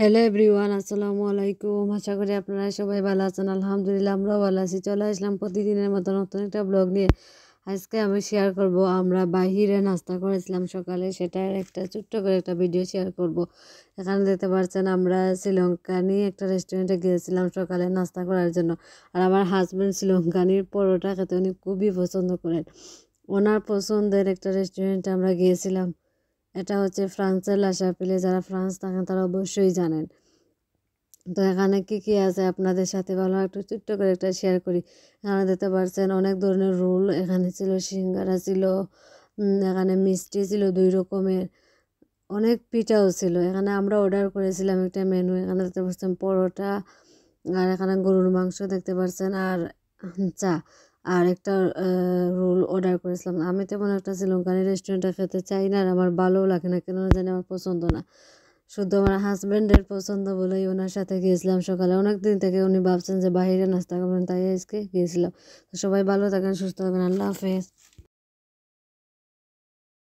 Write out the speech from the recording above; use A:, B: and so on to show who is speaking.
A: hello everyone আসসালামু আলাইকুম আশা করি আপনারা সবাই ভালো আছেন আলহামদুলিল্লাহ আমরাও ভালো আছি চলে আসলাম প্রতিদিনের মতো নতুন একটা ব্লগ নিয়ে আজকে আমি শেয়ার করব আমরা বাহিরে নাস্তা করেছিলাম সকালে সেটার একটা ছোট্ট করে একটা ভিডিও শেয়ার করব এখানে দেখতে পারছেন আমরা শ্রীলঙ্কানি একটা রেস্টুরেন্টে গিয়েছিলাম সকালে নাস্তা করার জন্য আর আমার হাজব্যান্ড শ্রীলঙ্কানির পরোটা খেতে উনি খুবই পছন্দ করেন ওনার পছন্দের একটা রেস্টুরেন্টে আমরা গিয়েছিলাম এটা হচ্ছে ফ্রান্সের লাসাপিলে যারা ফ্রান্স থাকেন তারা অবশ্যই জানেন তো এখানে কী কী আছে আপনাদের সাথে ভালো একটু ছোট্ট করে একটা শেয়ার করি এখানে দেখতে পারছেন অনেক ধরনের রোল এখানে ছিল সিঙ্গারা ছিল এখানে মিষ্টি ছিল দুই রকমের অনেক পিঠাও ছিল এখানে আমরা অর্ডার করেছিলাম একটা মেনু এখানে দেখতে পাচ্ছেন পরোটা আর এখানে গরুর মাংস দেখতে পাচ্ছেন আর চা আর একটা রোল অর্ডার করেছিলাম আমি তেমন একটা শ্রীলঙ্কানি রেস্টুরেন্টে খেতে চাই না আর আমার ভালোও লাগে না কেন জানি আমার পছন্দ না শুধু আমার হাজব্যান্ডের পছন্দ বলেই ওনার সাথে গিয়েছিলাম সকালে অনেক দিন থেকে উনি ভাবছেন যে বাইরে নাস্তা করবেন তাই আজকে গিয়েছিলাম সবাই ভালো থাকেন সুস্থ থাকেন আল্লাহ হাফেজ